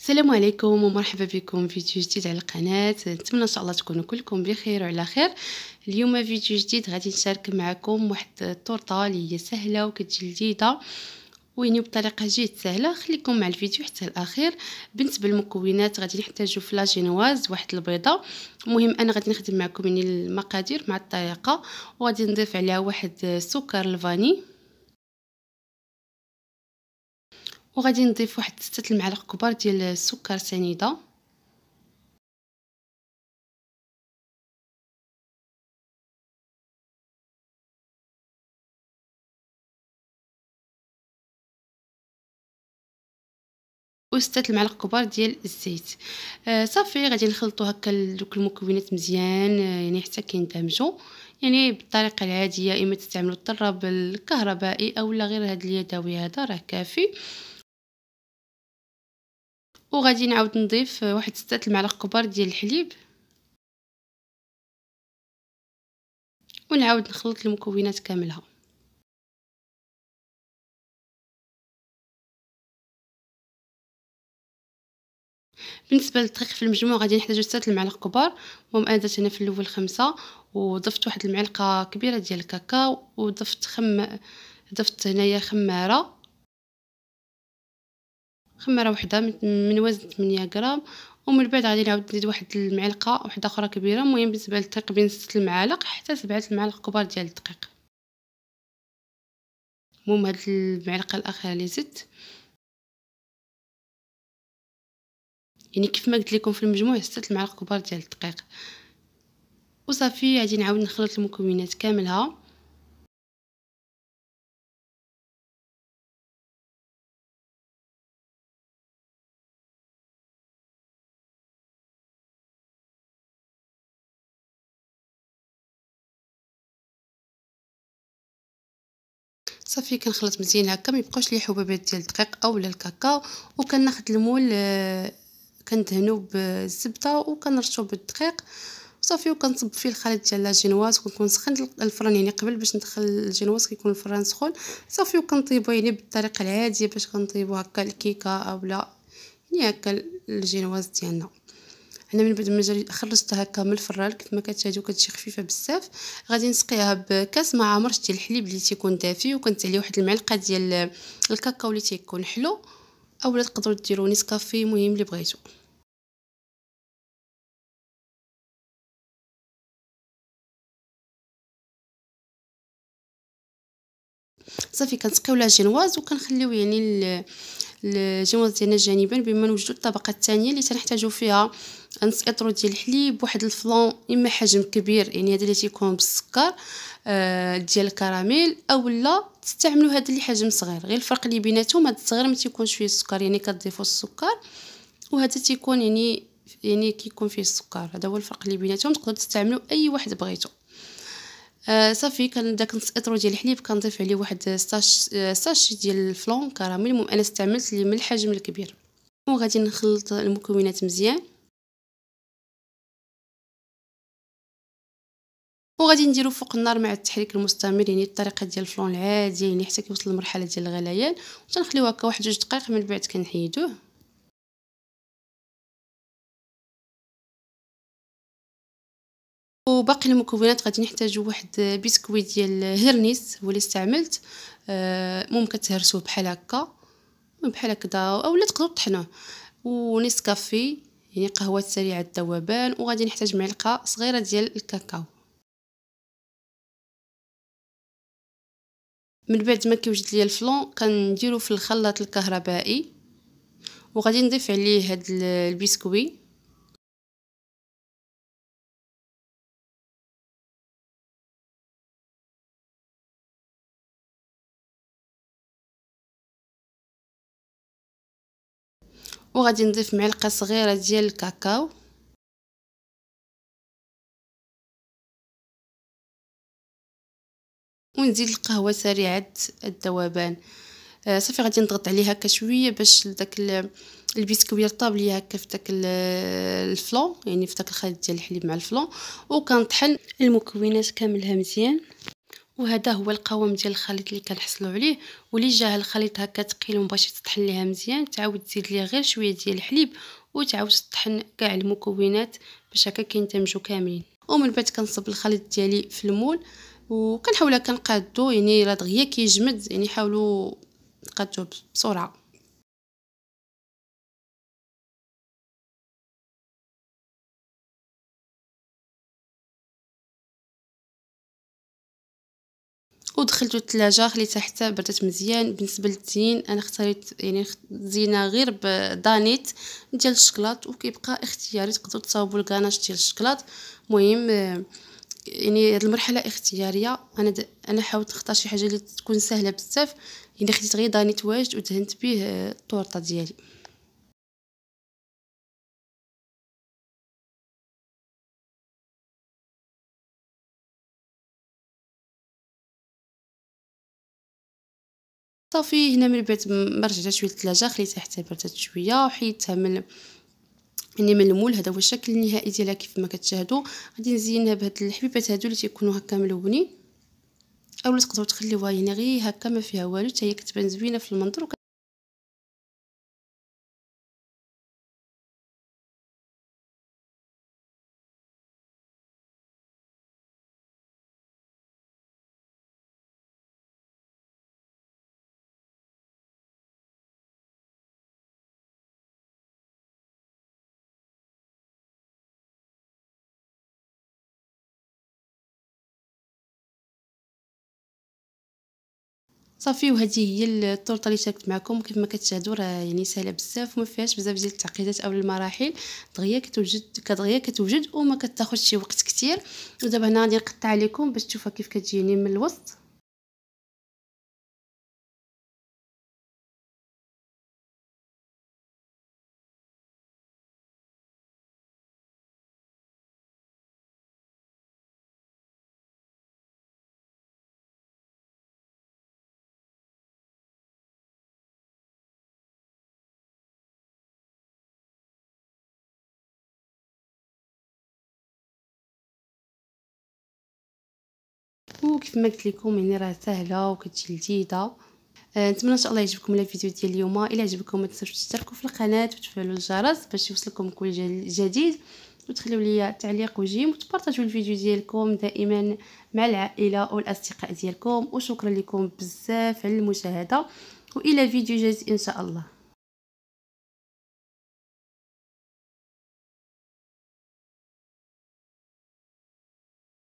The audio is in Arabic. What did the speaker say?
السلام عليكم ومرحبا بكم فيديو جديد على القناه نتمنى ان شاء الله تكونوا كلكم بخير وعلى خير اليوم فيديو جديد غادي نشارك معكم واحد الطورطه اللي هي سهله وكتجي لذيذه ويني بطريقه جد سهله خليكم مع الفيديو حتى الاخير بالنسبه للمكونات غادي نحتاجو فلاجينواز لاجينواز واحد البيضه المهم انا غادي نخدم معكم يعني المقادير مع الطريقه وغادي نضيف عليها واحد سكر الفاني وغادي نضيف واحد 6 المعالق كبار ديال السكر سنيده وستة المعالق كبار ديال الزيت آه صافي غادي نخلطو هكا دوك المكونات مزيان آه يعني حتى كيندمجوا يعني بالطريقه العاديه اما تستعملوا الطراب الكهربائي اولا غير هاد اليدوي هذا راه كافي وغادي نعاود نضيف واحد ستة المعالق كبار ديال الحليب ونعاود نخلط المكونات كاملها بالنسبه للدقيق في المجموع غادي نحتاجو ستة المعالق كبار المهم انا درت هنا في الاول خمسة وضفت واحد المعلقه كبيره ديال الكاكاو وضفت خم ضفت هنايا خماره خمرة وحده من وزن 8 غرام ومن بعد غادي نعاود نزيد واحد المعلقه وحده اخرى كبيره المهم بالنسبه للدقيق بين 6 المعالق حتى 7 المعالق كبار ديال الدقيق المهم هاد المعلقه الاخيره اللي زدت يعني كيف ما قلت لكم في المجموع 6 المعالق كبار ديال الدقيق وصافي غادي نعاود نخلط المكونات كاملها صافي كنخلط مزيان هكا ما يبقاوش لي حبوبات ديال الدقيق اولا الكاكاو وكناخذ المول آه، كندهنو بالزبده وكنرشو بالدقيق صافي وكنصب فيه الخليط ديال لاجينواز وكنكون سخن الفران يعني قبل باش ندخل الجينواز كيكون الفران سخون صافي وكنطيبو يعني بالطريقه العاديه باش كنطيبو هكا الكيكه اولا يعني هكا الجينواز ديالنا هنا من بعد ما خرجتها هكا من الفران ما كتشاهدوا كتجي خفيفه بزاف غادي نسقيها بكاس ما عمرش ديال الحليب اللي تيكون دافي وكنت عليه واحد المعلقه ديال الكاكاو اللي تيكون حلو اولا تقدروا ديروا نسكافيه مهم اللي بغيتو صافي كنسقيو لا جينواز وكنخليو يعني الجوانز ديالنا جانبا بما نوجدوا الطبقه الثانيه اللي تنحتاجو فيها نص اطرو ديال الحليب واحد الفلون اما حجم كبير يعني هذا اللي تيكون بالسكر آه، ديال الكراميل اولا تستعملوا هذا اللي حجم صغير غير الفرق اللي بيناتهم هذا الصغير ما تيكونش فيه السكر يعني كتضيفوا السكر وهذا تيكون يعني يعني كيكون فيه السكر هذا هو الفرق اللي بيناتهم تقدروا تستعملوا اي واحد بغيتو آه، صافي كان داك نص اطرو ديال الحليب كنضيف عليه واحد ساش آه، ساش ديال الفلون كراميل المهم انا استعملت اللي من الحجم الكبير وغادي نخلط المكونات مزيان وغادي نديرو فوق النار مع التحريك المستمر يعني الطريقه ديال الفلون العادي يعني حتى كيوصل لمرحله ديال الغليان وتنخليوه هكا واحد جوج دقائق من بعد كنحيدوه وباقي المكونات غادي نحتاجو واحد بسكويت ديال الهرنيس هو اللي استعملت آه، ممكن تهرسوه بحال هكا بحال هكذا اولا تقدروا تطحنوه كافي يعني قهوه سريعه الذوبان وغادي نحتاج معلقه صغيره ديال الكاكاو من بعد ما كيوجد ليا الفلون كنديرو في الخلاط الكهربائي وغادي نضيف عليه هاد البسكويت وغادي نضيف معلقه صغيره ديال الكاكاو ونزيد القهوه سريعه الذوبان آه صافي غادي نضغط عليه هكا شويه باش داك يرطب ليا هكا في داك الفلون يعني في داك الخليط ديال الحليب مع الفلون وكنطحن المكونات كاملها مزيان وهذا هو القوام ديال الخليط اللي كنحصلوا عليه واللي جاه الخليط هكا ثقيل باش تطحن ليها مزيان تعاود تزيد ليها غير شويه ديال الحليب وتعاود تطحن كاع المكونات باش هكا كينتمجوا كاملين ومن بعد كنصب الخليط ديالي في المول وكنحاول كنقادو يعني راه دغيا كيجمد يعني حاولوا تقادوه بسرعه ودخلت الثلاجة خليتها حتى بردت مزيان بالنسبه للتزيين انا اختاريت يعني زينه غير بدانيت ديال الشكلاط وكيبقى اختياري تقدروا تصاوبوا الكاناش ديال الشكلاط المهم آه، يعني هاد المرحله اختياريه انا انا حاولت نختار شي حاجه اللي تكون سهله بزاف يعني خديت غير دانيت واجد ودهنت به آه، الطورطه ديالي صافي هنا من بعد ما رجعتها شويه الثلاجه خليتها حتى بردت شويه وحيدتها من يعني من المول هذا هو الشكل النهائي ديالها كيف ما كتشاهدوا غادي نزينها بهاد الحبيبات هادو اللي تيكونوا هكا ملونين اولا تقدروا تخليوها يعني غير هكا ما فيها والو حتى هي كتبان زوينه في المنظر صافي وهذه هي التورطه اللي شاركت معكم كيف ما كتشاهدوا راه يعني سهله بزاف وما فيهاش بزاف ديال التعقيدات او المراحل دغيا كتوجد كدغيا كتوجد وما كتاخذش شي وقت كثير ودابا هنا غادي نقطع لكم باش تشوفوا كيف كتجيني من الوسط وكيف ما قلت لكم يعني راه سهله وكتجي لذيذه آه، نتمنى ان شاء الله يعجبكم الفيديو ديال اليوم الا عجبكم ما تنساوش تشتركوا في القناه وتفعلوا الجرس باش يوصلكم كل جديد وتخليو لي تعليق وجيم وتبارطاجوا الفيديو ديالكم دائما مع العائله والاصدقاء ديالكم وشكرا لكم بزاف على المشاهده والى فيديو جديد ان شاء الله